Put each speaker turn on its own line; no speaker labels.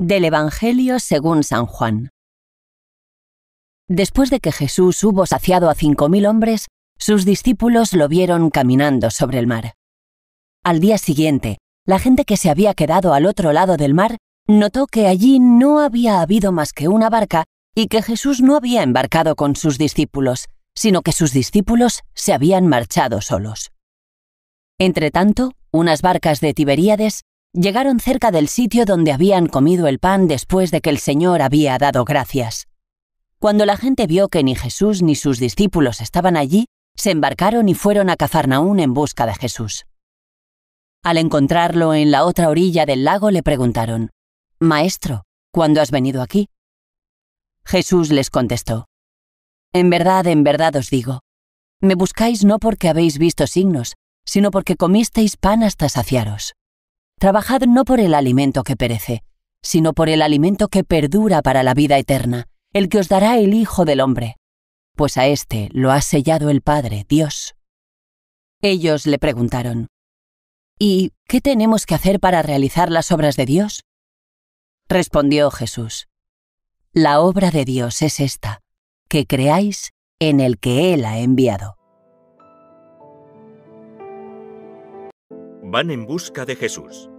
Del Evangelio según San Juan. Después de que Jesús hubo saciado a cinco mil hombres, sus discípulos lo vieron caminando sobre el mar. Al día siguiente, la gente que se había quedado al otro lado del mar notó que allí no había habido más que una barca y que Jesús no había embarcado con sus discípulos, sino que sus discípulos se habían marchado solos. Entretanto, unas barcas de Tiberíades Llegaron cerca del sitio donde habían comido el pan después de que el Señor había dado gracias. Cuando la gente vio que ni Jesús ni sus discípulos estaban allí, se embarcaron y fueron a Cafarnaún en busca de Jesús. Al encontrarlo en la otra orilla del lago le preguntaron, Maestro, ¿cuándo has venido aquí? Jesús les contestó, En verdad, en verdad os digo, me buscáis no porque habéis visto signos, sino porque comisteis pan hasta saciaros. Trabajad no por el alimento que perece, sino por el alimento que perdura para la vida eterna, el que os dará el Hijo del Hombre, pues a éste lo ha sellado el Padre, Dios. Ellos le preguntaron, ¿Y qué tenemos que hacer para realizar las obras de Dios? Respondió Jesús, La obra de Dios es esta, que creáis en el que Él ha enviado. van en busca de Jesús.